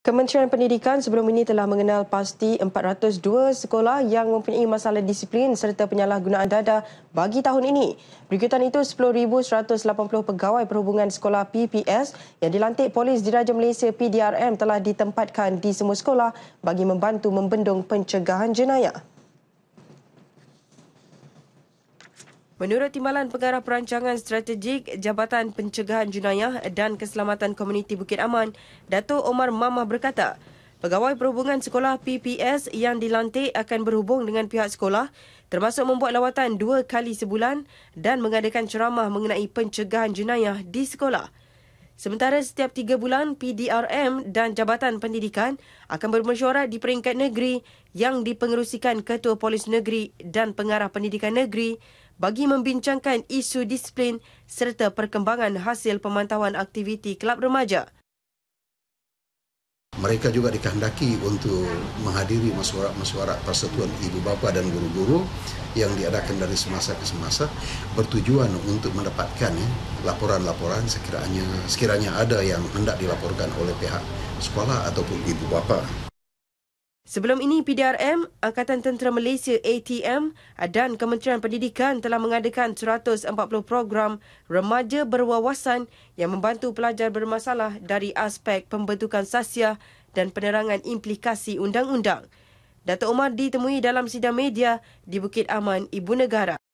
Kementerian Pendidikan sebelum ini telah mengenal pasti 402 sekolah yang mempunyai masalah disiplin serta penyalahgunaan dada bagi tahun ini. Berikutan itu 10180 pegawai perhubungan sekolah PPS yang dilantik Polis Diraja Malaysia PDRM telah ditempatkan di semua sekolah bagi membantu membendung pencegahan jenayah. Menurut Timbalan Pengarah Perancangan Strategik Jabatan Pencegahan Junayah dan Keselamatan Komuniti Bukit Aman, Datuk Omar Mamah berkata, pegawai perhubungan sekolah PPS yang dilantik akan berhubung dengan pihak sekolah termasuk membuat lawatan dua kali sebulan dan mengadakan ceramah mengenai pencegahan jenayah di sekolah. Sementara setiap tiga bulan, PDRM dan Jabatan Pendidikan akan bermesyuarat di peringkat negeri yang dipengerusikan Ketua Polis Negeri dan Pengarah Pendidikan Negeri bagi membincangkan isu disiplin serta perkembangan hasil pemantauan aktiviti kelab remaja. Mereka juga dikehendaki untuk menghadiri mesyuarat-mesyuarat persatuan ibu bapa dan guru-guru yang diadakan dari semasa ke semasa bertujuan untuk mendapatkan eh, laporan-laporan sekiranya sekiranya ada yang hendak dilaporkan oleh pihak sekolah ataupun ibu bapa. Sebelum ini, PDRM, Angkatan Tentera Malaysia ATM dan Kementerian Pendidikan telah mengadakan 140 program remaja berwawasan yang membantu pelajar bermasalah dari aspek pembentukan sasia dan penerangan implikasi undang-undang. Dato' Omar ditemui dalam sidang media di Bukit Aman, Ibu Negara.